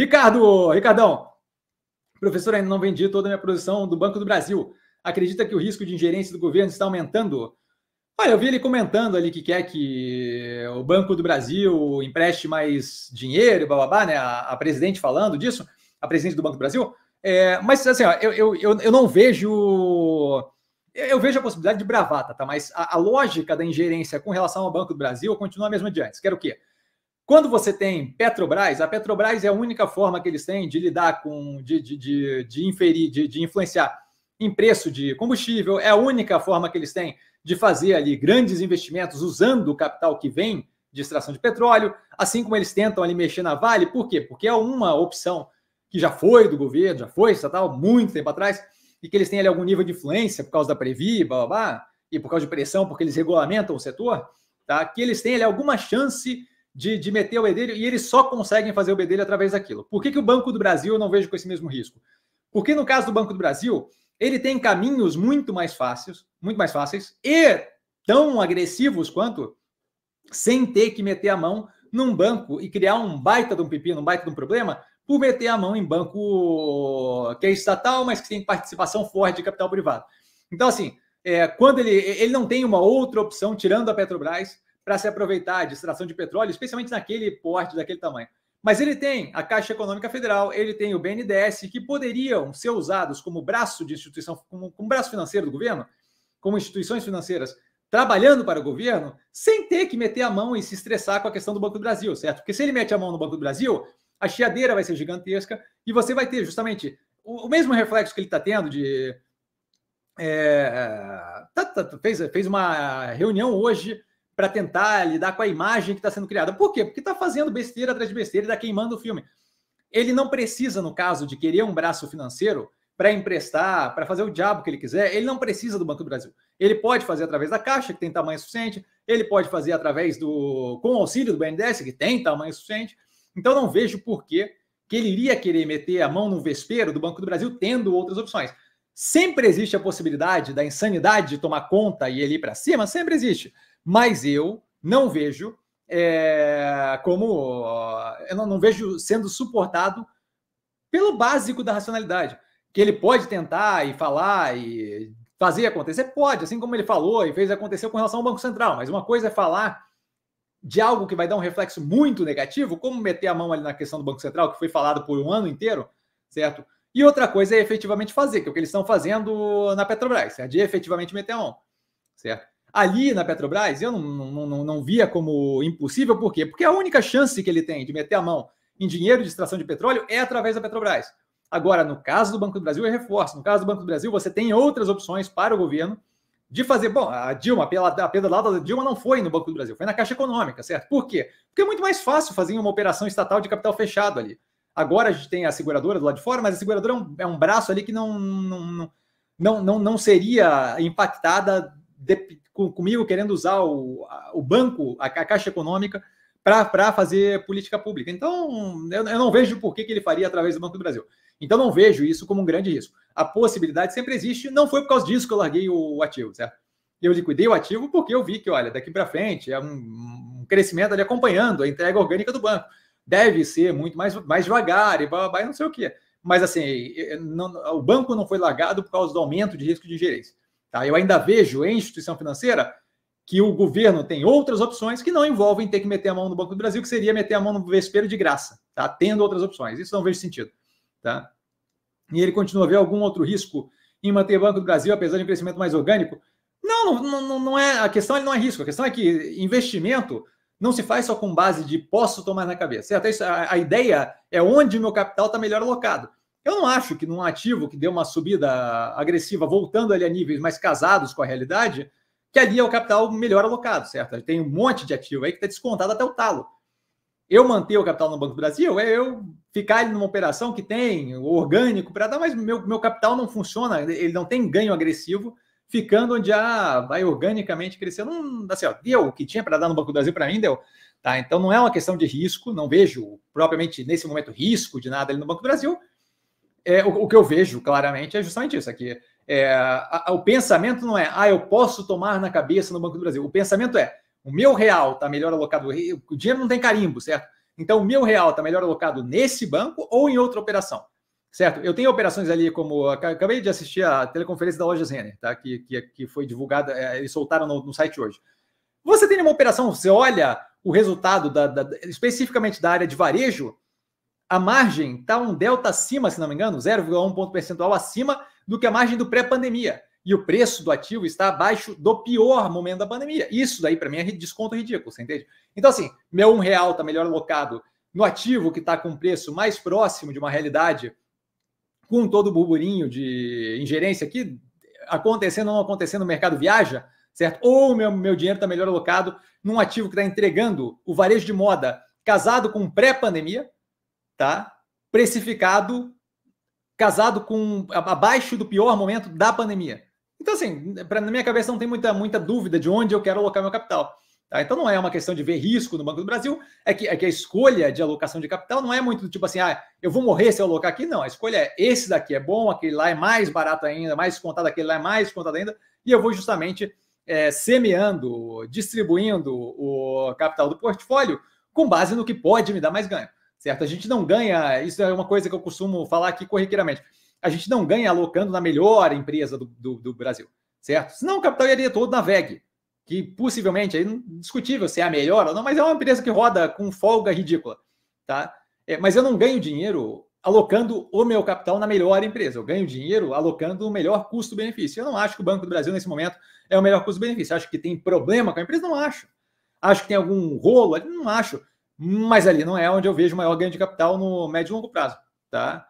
Ricardo, Ricardão, professor ainda não vendi toda a minha produção do Banco do Brasil. Acredita que o risco de ingerência do governo está aumentando? Olha, eu vi ele comentando ali que quer que o Banco do Brasil empreste mais dinheiro, bababá, né? A, a presidente falando disso, a presidente do Banco do Brasil. É, mas assim, ó, eu, eu, eu, eu, não vejo. Eu vejo a possibilidade de bravata, tá? Mas a, a lógica da ingerência com relação ao Banco do Brasil continua a mesma de antes. Quero o quê? Quando você tem Petrobras, a Petrobras é a única forma que eles têm de lidar com, de, de, de, de inferir, de, de influenciar em preço de combustível, é a única forma que eles têm de fazer ali grandes investimentos usando o capital que vem de extração de petróleo, assim como eles tentam ali mexer na Vale, por quê? Porque é uma opção que já foi do governo, já foi estatal, muito tempo atrás, e que eles têm ali algum nível de influência por causa da Previ, blá, blá, blá, e por causa de pressão, porque eles regulamentam o setor, tá? que eles têm ali alguma chance de, de meter o bedelho e eles só conseguem fazer o bedelho através daquilo. Por que, que o Banco do Brasil eu não vejo com esse mesmo risco? Porque no caso do Banco do Brasil, ele tem caminhos muito mais fáceis, muito mais fáceis e tão agressivos quanto sem ter que meter a mão num banco e criar um baita de um pepino, um baita de um problema, por meter a mão em banco que é estatal, mas que tem participação forte de capital privado. Então, assim, é, quando ele, ele não tem uma outra opção, tirando a Petrobras, para se aproveitar de extração de petróleo, especialmente naquele porte, daquele tamanho. Mas ele tem a Caixa Econômica Federal, ele tem o BNDES, que poderiam ser usados como braço de instituição, como, como braço financeiro do governo, como instituições financeiras trabalhando para o governo, sem ter que meter a mão e se estressar com a questão do Banco do Brasil, certo? Porque se ele mete a mão no Banco do Brasil, a chiadeira vai ser gigantesca e você vai ter justamente o, o mesmo reflexo que ele está tendo de. É, tá, tá, fez, fez uma reunião hoje para tentar lidar com a imagem que está sendo criada. Por quê? Porque está fazendo besteira atrás de besteira e está queimando o filme. Ele não precisa, no caso de querer um braço financeiro para emprestar, para fazer o diabo que ele quiser, ele não precisa do Banco do Brasil. Ele pode fazer através da Caixa, que tem tamanho suficiente, ele pode fazer através do. com auxílio do BNDES, que tem tamanho suficiente. Então não vejo por que ele iria querer meter a mão no vespeiro do Banco do Brasil, tendo outras opções. Sempre existe a possibilidade da insanidade de tomar conta e ele ir para cima, sempre existe mas eu não vejo é, como. Eu não, não vejo sendo suportado pelo básico da racionalidade. Que ele pode tentar e falar e fazer acontecer? Pode, assim como ele falou e fez acontecer com relação ao Banco Central. Mas uma coisa é falar de algo que vai dar um reflexo muito negativo, como meter a mão ali na questão do Banco Central, que foi falado por um ano inteiro, certo? E outra coisa é efetivamente fazer, que é o que eles estão fazendo na Petrobras, certo? É de efetivamente meter a mão, certo? ali na Petrobras, eu não, não, não, não via como impossível, por quê? Porque a única chance que ele tem de meter a mão em dinheiro de extração de petróleo é através da Petrobras. Agora, no caso do Banco do Brasil, é reforço: no caso do Banco do Brasil, você tem outras opções para o governo de fazer. Bom, a Dilma, a pedalada da Dilma não foi no Banco do Brasil, foi na Caixa Econômica, certo? Por quê? Porque é muito mais fácil fazer uma operação estatal de capital fechado ali. Agora a gente tem a seguradora do lado de fora, mas a seguradora é um, é um braço ali que não, não, não, não, não seria impactada de, comigo querendo usar o, o banco, a, a Caixa Econômica, para fazer política pública. Então, eu, eu não vejo por que, que ele faria através do Banco do Brasil. Então, não vejo isso como um grande risco. A possibilidade sempre existe, não foi por causa disso que eu larguei o ativo, certo? Eu liquidei o ativo porque eu vi que, olha, daqui para frente é um, um, crescimento ali acompanhando a entrega orgânica do banco. Deve ser muito mais, mais devagar e blá, blá, blá, não sei o quê. Mas, assim, não, o banco não foi largado por causa do aumento de risco de gerência. Tá? Eu ainda vejo em instituição financeira que o governo tem outras opções que não envolvem ter que meter a mão no Banco do Brasil, que seria meter a mão no vespeiro de graça, tá? tendo outras opções. Isso não vejo sentido. Tá? E ele continua a ver algum outro risco em manter o Banco do Brasil, apesar de um crescimento mais orgânico? Não, não, não, não é. A questão não é risco. A questão é que investimento não se faz só com base de posso tomar na cabeça. Certo? É isso, a, a ideia é onde o meu capital está melhor alocado. Eu não acho que num ativo que deu uma subida agressiva, voltando ali a níveis mais casados com a realidade, que ali é o capital melhor alocado, certo? Tem um monte de ativo aí que está descontado até o talo. Eu manter o capital no Banco do Brasil é eu ficar ali numa operação que tem orgânico para dar, mas meu, meu capital não funciona, ele não tem ganho agressivo, ficando onde a ah, vai organicamente crescendo. Não, dá assim, certo. deu o que tinha para dar no Banco do Brasil para mim, deu. Tá? Então não é uma questão de risco, não vejo propriamente nesse momento risco de nada ali no Banco do Brasil, é, o, o, que eu vejo claramente é justamente isso aqui. É, é, a, a, o pensamento não é, ah, eu posso tomar na cabeça no Banco do Brasil. O pensamento é, o meu real está melhor alocado, o dinheiro não tem carimbo, certo? Então, o meu real está melhor alocado nesse banco ou em outra operação, certo? Eu tenho operações ali como, acabei de assistir a teleconferência da loja Zener, tá? que, que, que foi divulgada, é, eles soltaram no, no site hoje. Você tem uma operação, você olha o resultado da, da, especificamente da área de varejo, a margem está um delta acima, se não me engano, 0,1 ponto percentual acima do que a margem do pré-pandemia. E o preço do ativo está abaixo do pior momento da pandemia. Isso daí, para mim, é desconto ridículo, você entende? Então, assim, meu um real está melhor alocado no ativo que está com preço mais próximo de uma realidade, com todo o burburinho de ingerência aqui, acontecendo ou não acontecendo, o mercado viaja, certo? Ou meu, meu dinheiro está melhor alocado num ativo que está entregando o varejo de moda casado com pré-pandemia, tá? Precificado, casado com abaixo do pior momento da pandemia. Então, assim, pra, na minha cabeça não tem muita, muita dúvida de onde eu quero alocar meu capital. Tá? Então, não é uma questão de ver risco no Banco do Brasil, é que, é que a escolha de alocação de capital não é muito do tipo assim, ah, eu vou morrer se eu alocar aqui. Não, a escolha é esse daqui é bom, aquele lá é mais barato ainda, mais descontado, aquele lá é mais descontado ainda, e eu vou justamente é, semeando, distribuindo o capital do portfólio com base no que pode me dar mais ganho certo? A gente não ganha, isso é uma coisa que eu costumo falar aqui corriqueiramente, a gente não ganha alocando na melhor empresa do, do, do Brasil, certo? Senão o capital iria todo na VEG, que possivelmente, é discutível se é a melhor ou não, mas é uma empresa que roda com folga ridícula, tá? É, mas eu não ganho dinheiro alocando o meu capital na melhor empresa. Eu ganho dinheiro alocando o melhor custo-benefício. Eu não acho que o Banco do Brasil, nesse momento, é o melhor custo-benefício. Acho que tem problema com a empresa? Não acho. Acho que tem algum rolo? Não acho mas ali não é onde eu vejo maior ganho de capital no médio e longo prazo, tá?